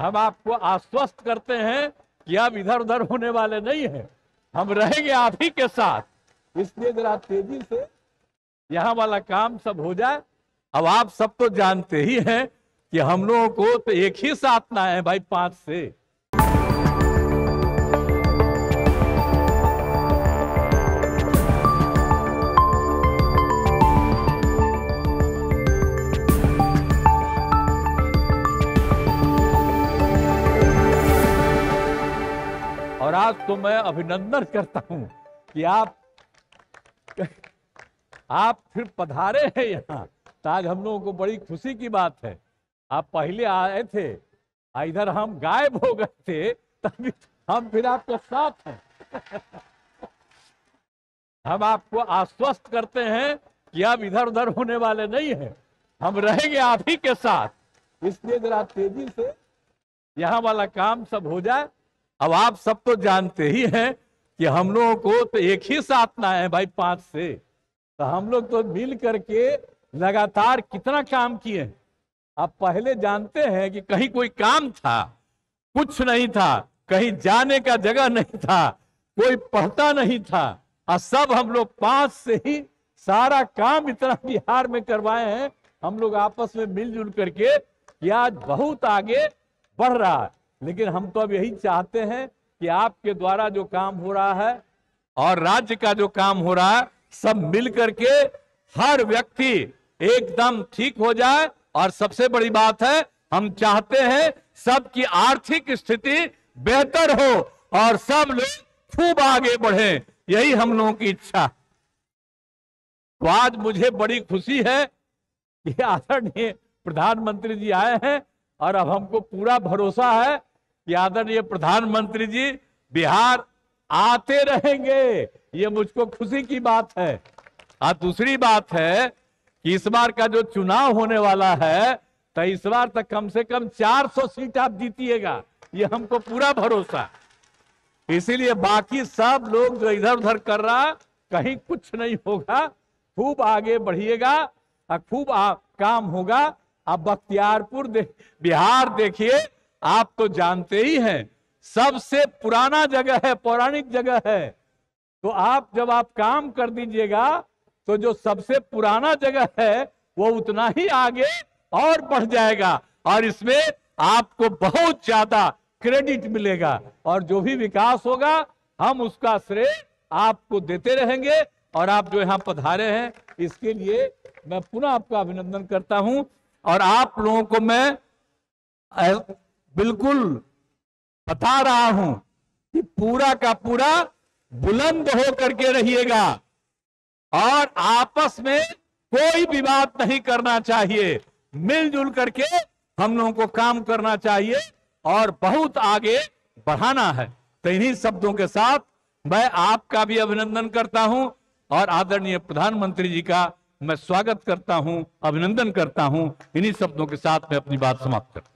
हम आपको आश्वस्त करते हैं कि आप इधर उधर होने वाले नहीं हैं हम रहेंगे आप ही के साथ इसलिए जरा तेजी से यहाँ वाला काम सब हो जाए अब आप सब तो जानते ही हैं कि हम लोगों को तो एक ही साथ ना है भाई पांच से और आज तो मैं अभिनंदन करता हूं कि आप आप फिर पधारे हैं यहाँ तो आज हम लोगों को बड़ी खुशी की बात है आप पहले आए थे इधर हम गायब हो गए थे तभी हम फिर आपके साथ हैं हम आपको आश्वस्त करते हैं कि आप इधर उधर होने वाले नहीं हैं हम रहेंगे आप ही के साथ इसलिए जरा तेजी से यहाँ वाला काम सब हो जाए अब आप सब तो जानते ही हैं कि हम लोगों को तो एक ही साथ ना है भाई पांच से तो हम लोग तो मिल करके लगातार कितना काम किए हैं आप पहले जानते हैं कि कहीं कोई काम था कुछ नहीं था कहीं जाने का जगह नहीं था कोई पढ़ता नहीं था और सब हम लोग पांच से ही सारा काम इतना बिहार में करवाए हैं हम लोग आपस में मिलजुल करके कि आज बहुत आगे बढ़ रहा है लेकिन हम तो अब यही चाहते हैं कि आपके द्वारा जो काम हो रहा है और राज्य का जो काम हो रहा है सब मिल करके हर व्यक्ति एकदम ठीक हो जाए और सबसे बड़ी बात है हम चाहते हैं सबकी आर्थिक स्थिति बेहतर हो और सब लोग खूब आगे बढ़े यही हम लोगों की इच्छा तो आज मुझे बड़ी खुशी है कि आदरणीय प्रधानमंत्री जी आए हैं और अब हमको पूरा भरोसा है कि आदरणीय प्रधानमंत्री जी बिहार आते रहेंगे ये मुझको खुशी की बात है और हाँ, दूसरी बात है कि इस बार का जो चुनाव होने वाला है तो इस बार तक तो कम से कम 400 सीट आप जीतीगा ये हमको पूरा भरोसा इसीलिए बाकी सब लोग जो इधर उधर कर रहा कहीं कुछ नहीं होगा खूब आगे बढ़िएगा और खूब काम होगा अब बख्तियारपुर दे, बिहार देखिए आप तो जानते ही हैं सबसे पुराना जगह है पौराणिक जगह है तो आप जब आप काम कर दीजिएगा तो जो सबसे पुराना जगह है वो उतना ही आगे और बढ़ जाएगा और इसमें आपको बहुत ज्यादा क्रेडिट मिलेगा और जो भी विकास होगा हम उसका श्रेय आपको देते रहेंगे और आप जो यहाँ पधारे हैं इसके लिए मैं पुनः आपका अभिनंदन करता हूं और आप लोगों को मैं बिल्कुल बता रहा हूं कि पूरा का पूरा बुलंद हो करके रहिएगा और आपस में कोई विवाद नहीं करना चाहिए मिलजुल करके हम लोगों को काम करना चाहिए और बहुत आगे बढ़ाना है तो इन्हीं शब्दों के साथ मैं आपका भी अभिनंदन करता हूं और आदरणीय प्रधानमंत्री जी का मैं स्वागत करता हूं अभिनंदन करता हूं इन्हीं शब्दों के साथ मैं अपनी बात समाप्त करता